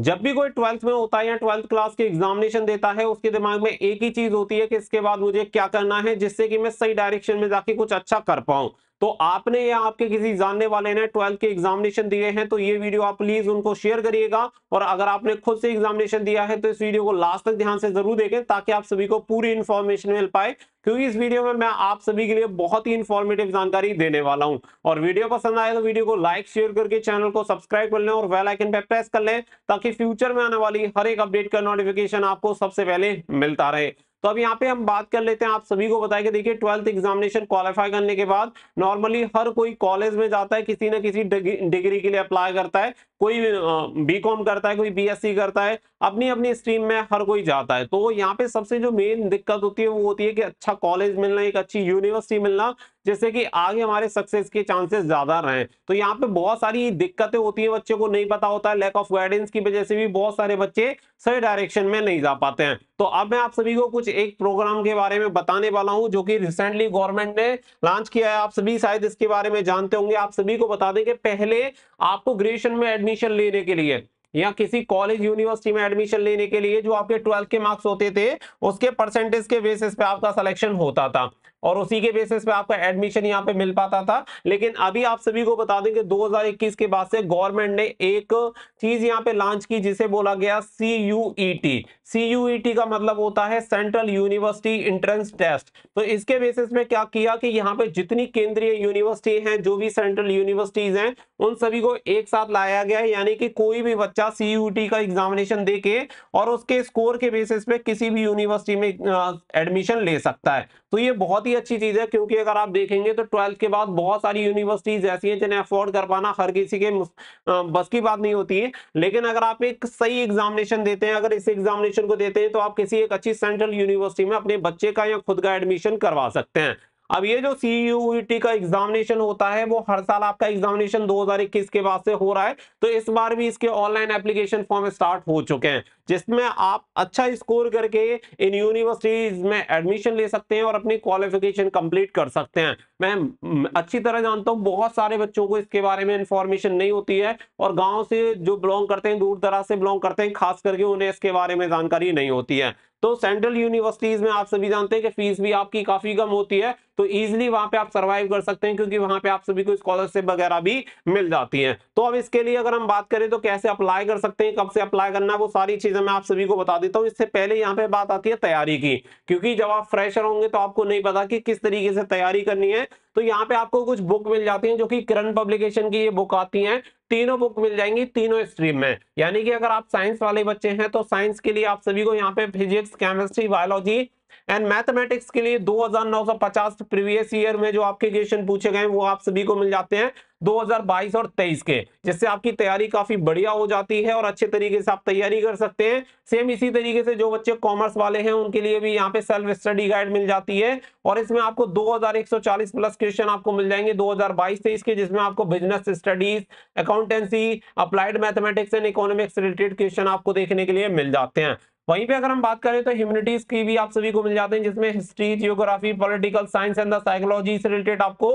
जब भी कोई ट्वेल्थ में होता है या ट्वेल्थ क्लास की एग्जामिनेशन देता है उसके दिमाग में एक ही चीज होती है कि इसके बाद मुझे क्या करना है जिससे कि मैं सही डायरेक्शन में जाके कुछ अच्छा कर पाऊं तो आपने या आपके किसी जानने वाले ने ट्वेल्थ के एग्जामिनेशन दिए हैं तो ये वीडियो आप प्लीज उनको शेयर करिएगा और अगर आपने खुद से एग्जामिनेशन दिया है तो इस वीडियो को लास्ट तक ध्यान से जरूर देखें ताकि आप सभी को पूरी इन्फॉर्मेशन मिल पाए क्योंकि इस वीडियो में मैं आप सभी के लिए बहुत ही इन्फॉर्मेटिव जानकारी देने वाला हूं और वीडियो पसंद आए तो वीडियो को लाइक शेयर करके चैनल को सब्सक्राइब कर लें और वेल आइकन पर प्रेस कर लें ताकि फ्यूचर में आने वाली हर एक अपडेट का नोटिफिकेशन आपको सबसे पहले मिलता रहे तो अब यहाँ पे हम बात कर लेते हैं आप सभी को बताएंगे देखिए ट्वेल्थ एग्जामिनेशन क्वालिफाई करने के बाद नॉर्मली हर कोई कॉलेज में जाता है किसी ना किसी डिग्री के लिए अप्लाई करता है कोई बी कॉम करता है कोई बीएससी करता है अपनी अपनी स्ट्रीम में हर कोई जाता है तो यहाँ पे सबसे जो मेन दिक्कत होती है वो होती है कि अच्छा कॉलेज मिलना एक अच्छी यूनिवर्सिटी मिलना जिससे कि आगे हमारे सक्सेस के चांसेस ज्यादा रहे तो यहाँ पे बहुत सारी दिक्कतें होती है बच्चे को नहीं पता होता है लैक ऑफ गाइडेंस की वजह से भी बहुत सारे बच्चे सही डायरेक्शन में नहीं जा पाते हैं तो अब मैं आप सभी को कुछ एक प्रोग्राम के बारे में बताने वाला हूँ जो कि रिसेंटली गवर्नमेंट ने लॉन्च किया है आप सभी शायद इसके बारे में जानते होंगे आप सभी को बता दें कि पहले आपको ग्रेजुएशन में एडमिशन लेने के लिए या किसी कॉलेज यूनिवर्सिटी में एडमिशन लेने के लिए जो आपके ट्वेल्थ के मार्क्स होते थे उसके परसेंटेज के बेसिस पे आपका सिलेक्शन होता था और उसी के बेसिस पे आपका एडमिशन यहाँ पे मिल पाता था लेकिन अभी आप सभी को बता दें कि 2021 के बाद से गवर्नमेंट ने एक चीज यहाँ पे लॉन्च की जिसे बोला गया सी यू सीयूईटी का मतलब होता है सेंट्रल यूनिवर्सिटी इंट्रेंस टेस्ट तो इसके बेसिस में क्या किया कि यहाँ पे जितनी केंद्रीय यूनिवर्सिटी है जो भी सेंट्रल यूनिवर्सिटीज हैं उन सभी को एक साथ लाया गया है यानी कि कोई भी बच्चा सीयूटी e का एग्जामिनेशन दे के और उसके स्कोर के बेसिस पे किसी भी यूनिवर्सिटी में एडमिशन ले सकता है तो ये बहुत ही ही अच्छी चीज है क्योंकि अगर आप देखेंगे तो ट्वेल्थ के बाद बहुत सारी यूनिवर्सिटीज ऐसी हैं जिन्हें अफोर्ड कर पाना हर किसी के बस की बात नहीं होती है लेकिन अगर आप एक सही एग्जामिनेशन देते हैं अगर इस एग्जामिनेशन को देते हैं तो आप किसी एक अच्छी सेंट्रल यूनिवर्सिटी में अपने बच्चे का या खुद का एडमिशन करवा सकते हैं अब ये जो सी e का एग्जामिनेशन होता है वो हर साल आपका एग्जामिनेशन 2021 के बाद से हो रहा है तो इस बार भी इसके ऑनलाइन एप्लीकेशन फॉर्म स्टार्ट हो चुके हैं जिसमें आप अच्छा स्कोर करके इन यूनिवर्सिटीज में एडमिशन ले सकते हैं और अपनी क्वालिफिकेशन कंप्लीट कर सकते हैं मैं अच्छी तरह जानता हूँ बहुत सारे बच्चों को इसके बारे में इंफॉर्मेशन नहीं होती है और गाँव से जो बिलोंग करते हैं दूर दराज से बिलोंग करते हैं खास करके उन्हें इसके बारे में जानकारी नहीं होती है तो सेंट्रल यूनिवर्सिटीज में आप सभी जानते हैं कि फीस भी आपकी काफी कम होती है तो इजिली वहां पे आप सरवाइव कर सकते हैं क्योंकि वहां पे आप सभी को स्कॉलरशिप वगैरह भी मिल जाती है तो अब इसके लिए अगर हम बात करें तो कैसे अप्लाई कर सकते हैं कब से अप्लाई करना वो सारी चीजें मैं आप सभी को बता देता हूँ इससे पहले यहाँ पे बात आती है तैयारी की क्योंकि जब आप फ्रेशर होंगे तो आपको नहीं पता कि किस तरीके से तैयारी करनी है तो यहाँ पे आपको कुछ बुक मिल जाती है जो की किरण पब्लिकेशन की ये बुक आती है तीनों बुक मिल जाएंगी तीनों स्ट्रीम में यानी कि अगर आप साइंस वाले बच्चे हैं तो साइंस के लिए आप सभी को यहाँ पे physics chemistry biology and mathematics के लिए 2950 प्रीवियस ईयर में जो आपके क्वेश्चन पूछे गए वो आप सभी को मिल जाते हैं 2022 और 23 के जिससे आपकी तैयारी काफी बढ़िया हो जाती है और अच्छे तरीके से आप तैयारी कर सकते हैं सेम इसी तरीके से जो बच्चे कॉमर्स वाले हैं उनके लिए भी यहाँ पे सेल्फ स्टडी गाइड मिल जाती है और इसमें आपको 2140 प्लस क्वेश्चन आपको मिल जाएंगे 2022 23 के जिसमें आपको business studies accountancy applied mathematics and economics related question आपको देखने के लिए मिल जाते हैं वहीं पे अगर हम बात करें तो ह्यूमनिटीज की भी आप सभी को मिल जाते हैं जिसमें history geography political science and the psychology से रिलेटेड आपको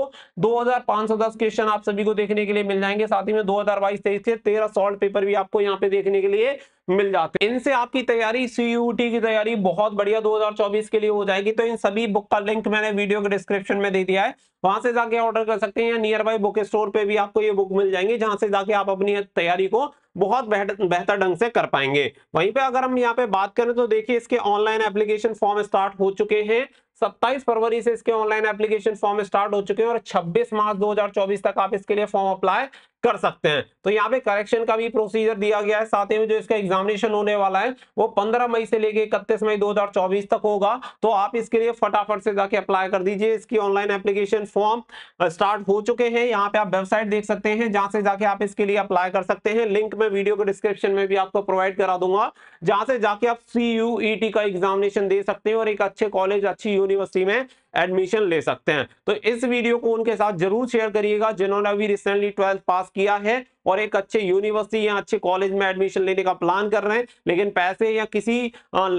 2510 क्वेश्चन आप सभी को देखने के लिए मिल जाएंगे साथ ही में 2022-23 के 13 सॉल्ट पेपर भी आपको यहाँ पे देखने के लिए मिल जाते हैं इनसे आपकी तैयारी सीयूटी की तैयारी बहुत बढ़िया 2024 के लिए हो जाएगी तो इन सभी बुक का लिंक मैंने वीडियो के डिस्क्रिप्शन में दे दिया है वहां से जाके ऑर्डर कर सकते हैं या नियर बाई बुक स्टोर पे भी आपको ये बुक मिल जाएंगे जहां से जाके आप अपनी तैयारी को बहुत बेहतर ढंग से कर पाएंगे वहीं पे अगर हम यहाँ पे बात करें तो देखिए इसके ऑनलाइन एप्लीकेशन फॉर्म स्टार्ट हो चुके हैं सत्ताईस फरवरी से इसके ऑनलाइन एप्लीकेशन फॉर्म स्टार्ट हो चुके हैं और 26 मार्च 2024 तक आप इसके लिए फॉर्म अप्लाई कर सकते हैं तो यहाँ पे करेक्शन का भी प्रोसीजर दिया गया है साथ ही में जो इसका एग्जामिनेशन होने वाला है वो 15 मई से लेके 31 मई 2024 तक होगा तो आप इसके लिए फटाफट से जाके अप्लाई कर दीजिए इसकी ऑनलाइन एप्लीकेशन फॉर्म स्टार्ट हो चुके हैं यहाँ पे आप वेबसाइट देख सकते हैं जहां से जाके आप इसके लिए अप्लाई कर सकते हैं लिंक में वीडियो के डिस्क्रिप्शन में भी आपको प्रोवाइड करा दूंगा जहां से जाके आप सी e का एग्जामिनेशन दे सकते हैं और एक अच्छे कॉलेज अच्छी यूनिवर्सिटी में एडमिशन ले सकते हैं तो इस वीडियो को उनके साथ जरूर शेयर करिएगा जिन्होंने अभी रिसेंटली ट्वेल्थ पास किया है और एक अच्छे यूनिवर्सिटी या अच्छे कॉलेज में एडमिशन लेने का प्लान कर रहे हैं लेकिन पैसे या किसी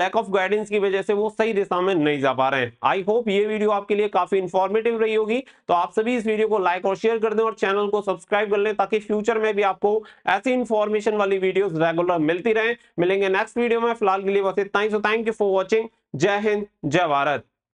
लैक ऑफ गाइडेंस की वजह से वो सही दिशा में नहीं जा पा रहे हैं आई होप ये वीडियो आपके लिए काफी इंफॉर्मेटिव रही होगी तो आप सभी इस वीडियो को लाइक और शेयर कर दें और चैनल को सब्सक्राइब कर लें ताकि फ्यूचर में भी आपको ऐसी इंफॉर्मेशन वाली वीडियो रेगुलर मिलती रहे मिलेंगे नेक्स्ट वीडियो में फिलहाल के लिए बस इतना ही so thank you for watching जय हिंद जय भारत